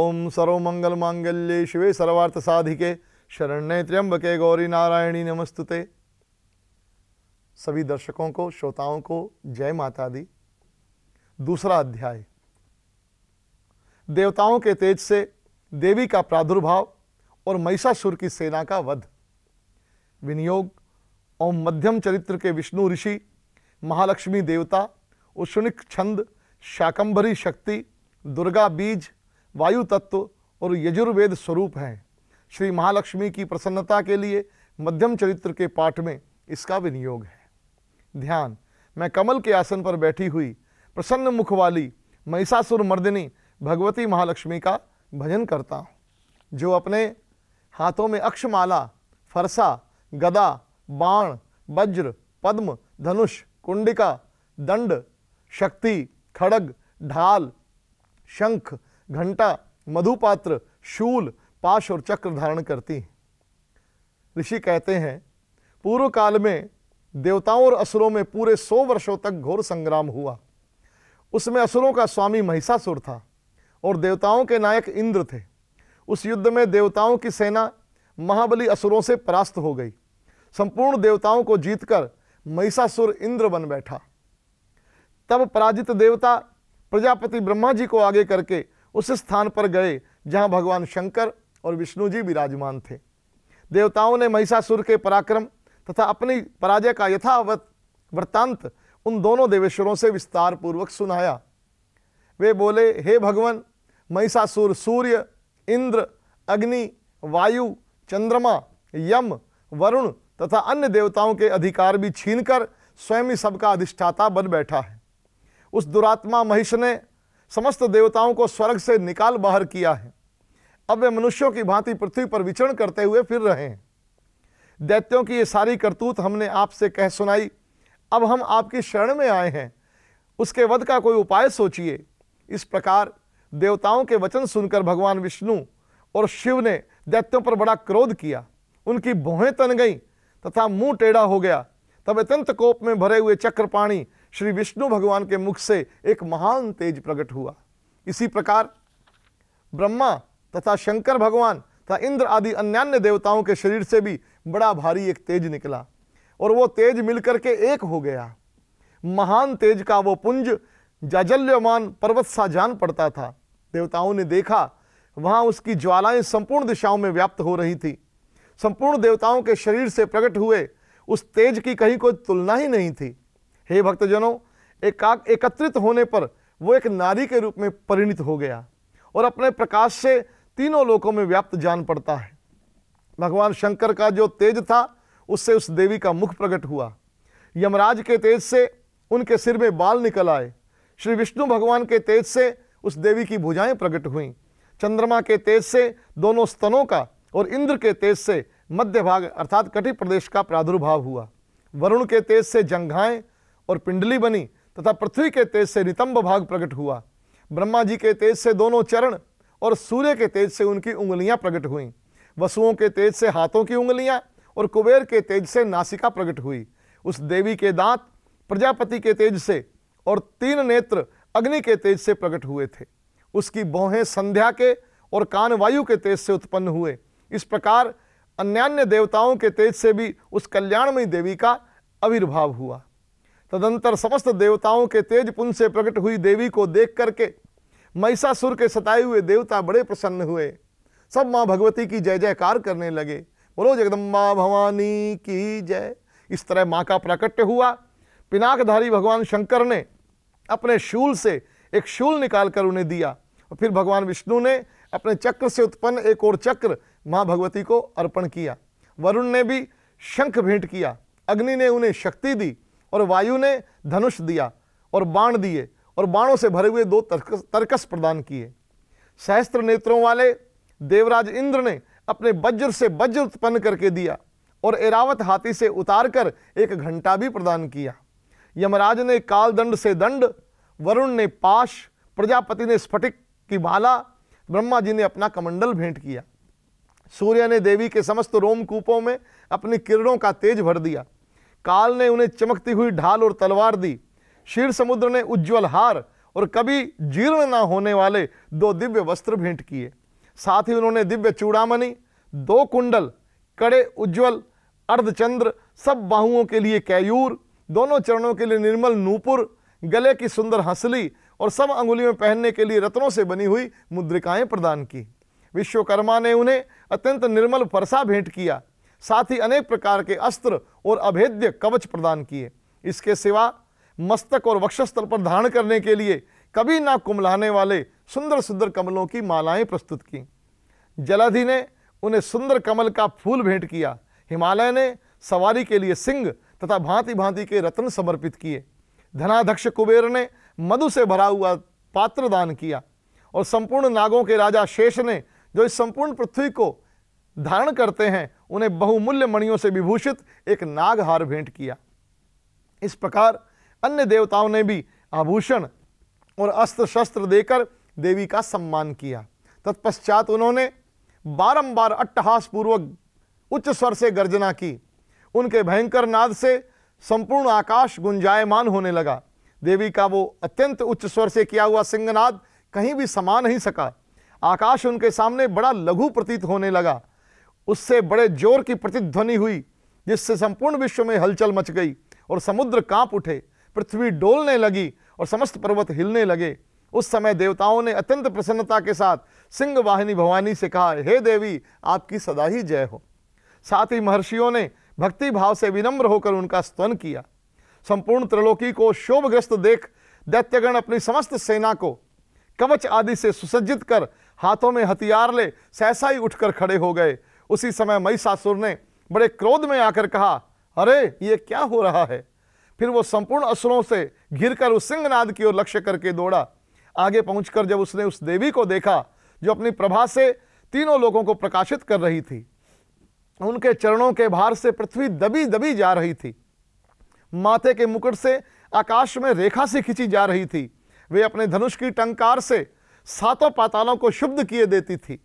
ओम मंगल मांगल्ये शिवे सर्वार्थ साधिके शरण्य त्र्यंबके गौरी नारायणी नमस्तुते सभी दर्शकों को श्रोताओं को जय माता दी दूसरा अध्याय देवताओं के तेज से देवी का प्रादुर्भाव और महिषासुर की सेना का वध विनियोग ओम मध्यम चरित्र के विष्णु ऋषि महालक्ष्मी देवता उष्णिक छंद शाकंभरी शक्ति दुर्गा बीज वायु तत्व और यजुर्वेद स्वरूप हैं श्री महालक्ष्मी की प्रसन्नता के लिए मध्यम चरित्र के पाठ में इसका विनियोग है ध्यान मैं कमल के आसन पर बैठी हुई प्रसन्न मुख वाली महिषासुर मर्दिनी भगवती महालक्ष्मी का भजन करता हूँ जो अपने हाथों में अक्षमाला फरसा गदा बाण वज्र पद्म धनुष कुंडिका दंड शक्ति खड़ग ढाल शंख घंटा मधुपात्र शूल पाश और चक्र धारण करती हैं ऋषि कहते हैं पूर्व काल में देवताओं और असुरों में पूरे सौ वर्षों तक घोर संग्राम हुआ उसमें असुरों का स्वामी महिषासुर था और देवताओं के नायक इंद्र थे उस युद्ध में देवताओं की सेना महाबली असुरों से परास्त हो गई संपूर्ण देवताओं को जीतकर महिषासुर इंद्र बन बैठा तब पराजित देवता प्रजापति ब्रह्मा जी को आगे करके उस स्थान पर गए जहाँ भगवान शंकर और विष्णु जी विराजमान थे देवताओं ने महिषासुर के पराक्रम तथा अपनी पराजय का यथावत वृत्तांत उन दोनों देवेश्वरों से विस्तार पूर्वक सुनाया वे बोले हे भगवान महिषासुर सूर्य इंद्र अग्नि वायु चंद्रमा यम वरुण तथा अन्य देवताओं के अधिकार भी छीनकर स्वयं ही सबका अधिष्ठाता बन बैठा है उस दुरात्मा महिष ने समस्त देवताओं को स्वर्ग से निकाल बाहर किया है अब वे मनुष्यों की भांति पृथ्वी पर विचरण करते हुए फिर रहे हैं दैत्यों की ये सारी करतूत हमने आपसे कह सुनाई अब हम आपकी शरण में आए हैं उसके वध का कोई उपाय सोचिए इस प्रकार देवताओं के वचन सुनकर भगवान विष्णु और शिव ने दैत्यों पर बड़ा क्रोध किया उनकी भौहें तन गईं तथा मुंह टेढ़ा हो गया तब अत्यंत कोप में भरे हुए चक्रपाणी श्री विष्णु भगवान के मुख से एक महान तेज प्रकट हुआ इसी प्रकार ब्रह्मा तथा शंकर भगवान तथा इंद्र आदि अन्यान्य देवताओं के शरीर से भी बड़ा भारी एक तेज निकला और वो तेज मिलकर के एक हो गया महान तेज का वो पुंज जाजल्यमान पर्वत सा जान पड़ता था देवताओं ने देखा वहाँ उसकी ज्वालाएं संपूर्ण दिशाओं में व्याप्त हो रही थी संपूर्ण देवताओं के शरीर से प्रकट हुए उस तेज की कहीं कोई तुलना ही नहीं थी हे भक्तजनों एकाक एकत्रित होने पर वो एक नारी के रूप में परिणित हो गया और अपने प्रकाश से तीनों लोकों में व्याप्त जान पड़ता है भगवान शंकर का जो तेज था उससे उस देवी का मुख प्रकट हुआ यमराज के तेज से उनके सिर में बाल निकल आए श्री विष्णु भगवान के तेज से उस देवी की भुजाएं प्रकट हुईं चंद्रमा के तेज से दोनों स्तनों का और इंद्र के तेज से मध्य भाग अर्थात कटि प्रदेश का प्रादुर्भाव हुआ वरुण के तेज से जंघाएं और पिंडली बनी तथा पृथ्वी के तेज से नितंब भाग प्रकट हुआ ब्रह्मा जी के तेज से दोनों चरण और सूर्य के तेज से उनकी उंगलियां प्रकट हुईं वसुओं के तेज से हाथों की उंगलियां और कुबेर के तेज से नासिका प्रकट हुई उस देवी के दांत प्रजापति के तेज से और तीन नेत्र अग्नि के तेज से प्रकट हुए थे उसकी बौहें संध्या के और कान वायु के तेज से उत्पन्न हुए इस प्रकार अन्यान्य देवताओं के तेज से भी उस कल्याणमयी देवी का आविर्भाव हुआ तदंतर समस्त देवताओं के तेज पुंज से प्रकट हुई देवी को देख करके महिषासुर के सताए हुए देवता बड़े प्रसन्न हुए सब माँ भगवती की जय जयकार करने लगे बोलो जगदम्बा भवानी की जय इस तरह माँ का प्राकट्य हुआ पिनाकधारी भगवान शंकर ने अपने शूल से एक शूल निकाल कर उन्हें दिया और फिर भगवान विष्णु ने अपने चक्र से उत्पन्न एक और चक्र माँ भगवती को अर्पण किया वरुण ने भी शंख भेंट किया अग्नि ने उन्हें शक्ति दी और वायु ने धनुष दिया और बाण दिए और बाणों से भरे हुए दो तर्कस तर्कस प्रदान किए सहस्त्र नेत्रों वाले देवराज इंद्र ने अपने वज्र से वज्र उत्पन्न करके दिया और एरावत हाथी से उतार कर एक घंटा भी प्रदान किया यमराज ने कालदंड से दंड वरुण ने पाश प्रजापति ने स्फटिक की माला ब्रह्मा जी ने अपना कमंडल भेंट किया सूर्य ने देवी के समस्त रोमकूपों में अपनी किरणों का तेज भर दिया काल ने उन्हें चमकती हुई ढाल और तलवार दी शीर समुद्र ने उज्ज्वल हार और कभी जीर्ण ना होने वाले दो दिव्य वस्त्र भेंट किए साथ ही उन्होंने दिव्य चूड़ामणि दो कुंडल कड़े उज्ज्वल अर्धचंद्र सब बाहुओं के लिए कैयूर दोनों चरणों के लिए निर्मल नूपुर गले की सुंदर हंसली और सब अंगुलियों में पहनने के लिए रत्नों से बनी हुई मुद्रिकाएं प्रदान की विश्वकर्मा ने उन्हें अत्यंत निर्मल फरसा भेंट किया साथ ही अनेक प्रकार के अस्त्र और अभेद्य कवच प्रदान किए इसके सिवा मस्तक और वक्षस्थल पर धारण करने के लिए कभी ना कुमलाने वाले सुंदर सुंदर कमलों की मालाएं प्रस्तुत की जलाधि ने उन्हें सुंदर कमल का फूल भेंट किया हिमालय ने सवारी के लिए सिंह तथा भांति भांति के रत्न समर्पित किए धनाध्यक्ष कुबेर ने मधु से भरा हुआ पात्र दान किया और संपूर्ण नागों के राजा शेष ने जो इस संपूर्ण पृथ्वी को धारण करते हैं उन्हें बहुमूल्य मणियों से विभूषित एक नागहार भेंट किया इस प्रकार अन्य देवताओं ने भी आभूषण और अस्त्र शस्त्र देकर देवी का सम्मान किया तत्पश्चात उन्होंने बारंबार अट्टहासपूर्वक उच्च स्वर से गर्जना की उनके भयंकर नाद से संपूर्ण आकाश गुंजायमान होने लगा देवी का वो अत्यंत उच्च स्वर से किया हुआ सिंहनाद कहीं भी समा नहीं सका आकाश उनके सामने बड़ा लघु प्रतीत होने लगा उससे बड़े जोर की प्रतिध्वनि हुई जिससे संपूर्ण विश्व में हलचल मच गई और समुद्र कांप उठे पृथ्वी डोलने लगी और समस्त पर्वत हिलने लगे उस समय देवताओं ने अत्यंत प्रसन्नता के साथ सिंह वाहिनी भवानी से कहा हे देवी आपकी सदा ही जय हो साथ ही महर्षियों ने भक्ति भाव से विनम्र होकर उनका स्तन किया संपूर्ण त्रिलोकी को शोभग्रस्त देख दैत्यगण अपनी समस्त सेना को कवच आदि से सुसज्जित कर हाथों में हथियार ले सहसा ही उठकर खड़े हो गए उसी समय मई सासुर ने बड़े क्रोध में आकर कहा अरे ये क्या हो रहा है फिर वो संपूर्ण असुरों से घिर कर उस सिंहनाद की ओर लक्ष्य करके दौड़ा आगे पहुंचकर जब उसने उस देवी को देखा जो अपनी प्रभा से तीनों लोगों को प्रकाशित कर रही थी उनके चरणों के भार से पृथ्वी दबी दबी जा रही थी माथे के मुकुट से आकाश में रेखा से खिंची जा रही थी वे अपने धनुष की टंकार से सातों पातालों को शुद्ध किए देती थी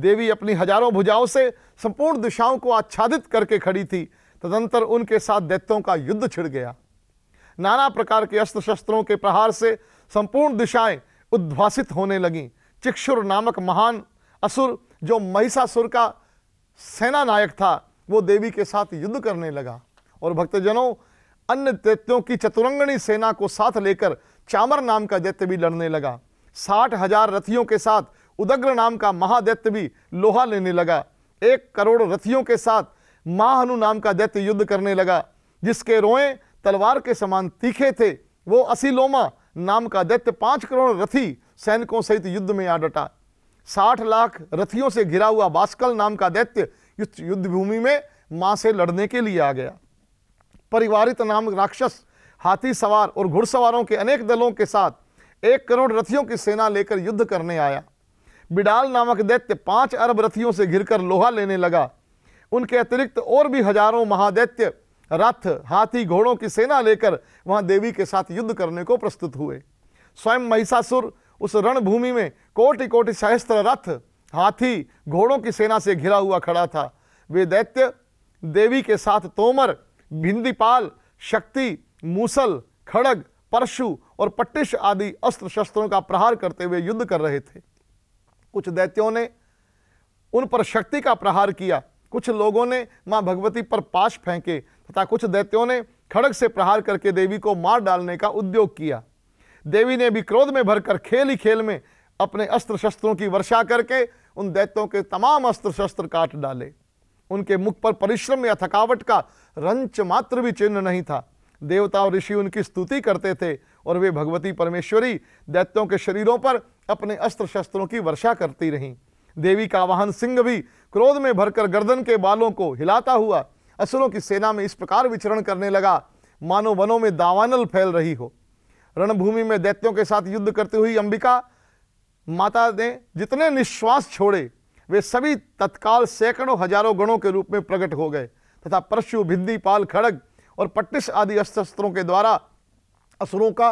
देवी अपनी हजारों भुजाओं से संपूर्ण दिशाओं को आच्छादित करके खड़ी थी तदंतर उनके साथ दैत्यों का युद्ध छिड़ गया नाना प्रकार के अस्त्र शस्त्रों के प्रहार से संपूर्ण दिशाएं उद्भासित होने लगीं चिक्षुर नामक महान असुर जो महिषासुर का सेना नायक था वो देवी के साथ युद्ध करने लगा और भक्तजनों अन्य दैत्यों की चतुरंगणी सेना को साथ लेकर चामर नाम का दैत्य भी लड़ने लगा साठ हजार रथियों के साथ उदग्र नाम का महादैत्य भी लोहा लेने लगा एक करोड़ रथियों के साथ महानु नाम का दैत्य युद्ध करने लगा जिसके रोए तलवार के समान तीखे थे वो असीलोमा नाम का दैत्य पाँच करोड़ रथी सैनिकों सहित युद्ध में आ डटा साठ लाख रथियों से घिरा हुआ बास्कल नाम का दैत्य युद्ध भूमि में माँ से लड़ने के लिए आ गया परिवारित नाम राक्षस हाथी सवार और घुड़सवारों के अनेक दलों के साथ एक करोड़ रथियों की सेना लेकर युद्ध करने आया बिडाल नामक दैत्य पांच अरब रथियों से घिरकर लोहा लेने लगा उनके अतिरिक्त और भी हजारों महादैत्य रथ हाथी घोड़ों की सेना लेकर वहां देवी के साथ युद्ध करने को प्रस्तुत हुए स्वयं महिषासुर उस रणभूमि में कोटि कोटि सहस्त्र रथ हाथी घोड़ों की सेना से घिरा हुआ खड़ा था वे दैत्य देवी के साथ तोमर भिंदीपाल शक्ति मूसल खड़ग परशु और पट्टिश आदि अस्त्र शस्त्रों का प्रहार करते हुए युद्ध कर रहे थे कुछ दैत्यों ने उन पर शक्ति का प्रहार किया कुछ लोगों ने मां भगवती पर पाश फेंके तथा कुछ दैत्यों ने खड़ग से प्रहार करके देवी को मार डालने का उद्योग किया देवी ने भी क्रोध में भरकर खेल ही खेल में अपने अस्त्र शस्त्रों की वर्षा करके उन दैत्यों के तमाम अस्त्र शस्त्र काट डाले उनके मुख पर परिश्रम या थकावट का रंच मात्र भी चिन्ह नहीं था देवता और ऋषि उनकी स्तुति करते थे और वे भगवती परमेश्वरी दैत्यों के शरीरों पर अपने अस्त्र शस्त्रों की वर्षा करती रहीं देवी का वाहन सिंह भी क्रोध में भरकर गर्दन के बालों को हिलाता हुआ असुरों की सेना में इस प्रकार विचरण करने लगा मानो वनों में दावानल फैल रही हो रणभूमि में दैत्यों के साथ युद्ध करती हुई अंबिका माता ने जितने निश्वास छोड़े वे सभी तत्काल सैकड़ों हजारों गणों के रूप में प्रकट हो गए तथा परशु भिद्दी पाल खड़ग और पट्टिस आदि अस्त्र शस्त्रों के द्वारा असुरों का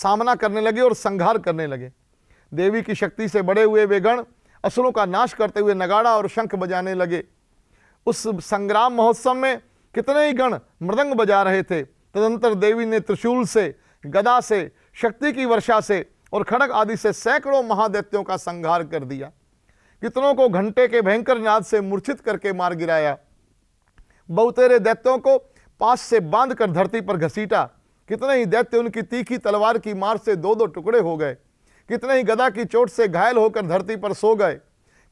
सामना करने लगे और संघार करने लगे देवी की शक्ति से बड़े हुए वे गण असुरों का नाश करते हुए नगाड़ा और शंख बजाने लगे उस संग्राम महोत्सव में कितने ही गण मृदंग बजा रहे थे तदंतर देवी ने त्रिशूल से गदा से शक्ति की वर्षा से और खड़क आदि से सैकड़ों महादैत्यों का संहार कर दिया कितनों को घंटे के भयंकर नाद से मूर्छित करके मार गिराया बहुतेरे दैत्यों को पास से बांधकर धरती पर घसीटा कितने ही दैत्य उनकी तीखी तलवार की मार से दो दो टुकड़े हो गए कितने ही गदा की चोट से घायल होकर धरती पर सो गए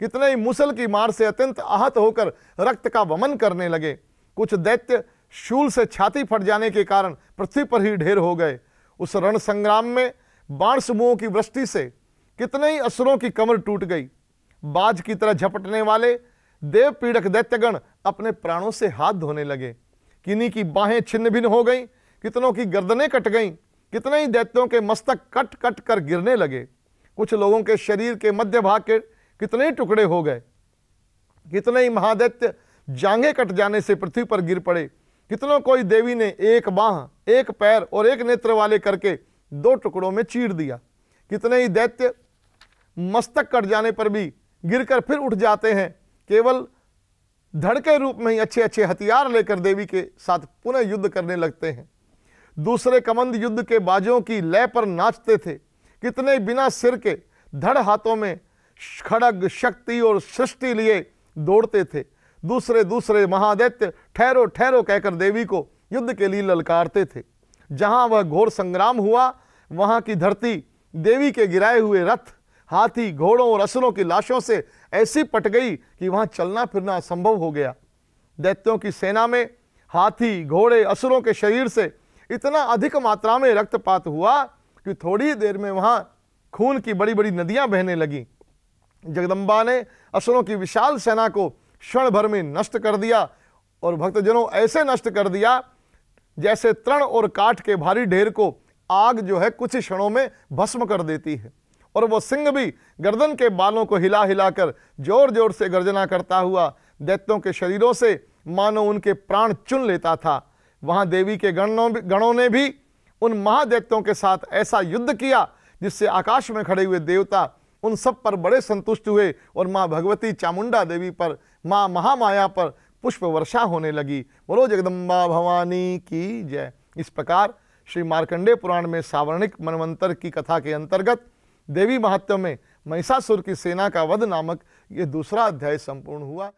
कितने ही मुसल की मार से अत्यंत आहत होकर रक्त का वमन करने लगे कुछ दैत्य शूल से छाती फट जाने के कारण पृथ्वी पर ही ढेर हो गए उस रण संग्राम में बाण समूहों की वृष्टि से कितने ही असुरों की कमर टूट गई बाज की तरह झपटने वाले देव पीड़क दैत्यगण अपने प्राणों से हाथ धोने लगे किन्हीं की बाहें छिन्न भिन्न हो गईं कितनों की गर्दनें कट गईं कितने ही दैत्यों के मस्तक कट कट कर गिरने लगे कुछ लोगों के शरीर के मध्य भाग के कितने ही टुकड़े हो गए कितने ही महादैत्य जांगे कट जाने से पृथ्वी पर गिर पड़े कितनों कोई देवी ने एक बाह एक पैर और एक नेत्र वाले करके दो टुकड़ों में चीर दिया कितने ही दैत्य मस्तक कट जाने पर भी गिरकर फिर उठ जाते हैं केवल धड़ के रूप में ही अच्छे अच्छे हथियार लेकर देवी के साथ पुनः युद्ध करने लगते हैं दूसरे कमंद युद्ध के बाजों की लय पर नाचते थे कितने बिना सिर के धड़ हाथों में खड़ग शक्ति और सृष्टि लिए दौड़ते थे दूसरे दूसरे महादैत्य ठहरो ठहरो कहकर देवी को युद्ध के लिए ललकारते थे जहां वह घोर संग्राम हुआ वहां की धरती देवी के गिराए हुए रथ हाथी घोड़ों और असुरों की लाशों से ऐसी पट गई कि वहां चलना फिरना असंभव हो गया दैत्यों की सेना में हाथी घोड़े असुरों के शरीर से इतना अधिक मात्रा में रक्तपात हुआ कि थोड़ी देर में वहाँ खून की बड़ी बड़ी नदियाँ बहने लगी जगदम्बा ने असुरों की विशाल सेना को क्षण भर में नष्ट कर दिया और भक्तजनों ऐसे नष्ट कर दिया जैसे तृण और काठ के भारी ढेर को आग जो है कुछ क्षणों में भस्म कर देती है और वो सिंह भी गर्दन के बालों को हिला हिलाकर जोर जोर से गर्जना करता हुआ दैत्यों के शरीरों से मानो उनके प्राण चुन लेता था वहाँ देवी के गणों गणों ने भी उन महादेवताओं के साथ ऐसा युद्ध किया जिससे आकाश में खड़े हुए देवता उन सब पर बड़े संतुष्ट हुए और माँ भगवती चामुंडा देवी पर माँ महामाया पर पुष्प वर्षा होने लगी बोलो जगदम्बा भवानी की जय इस प्रकार श्री मार्कंडे पुराण में सावर्णिक मनवंतर की कथा के अंतर्गत देवी महात्म में महिषासुर की सेना का वध नामक ये दूसरा अध्याय संपूर्ण हुआ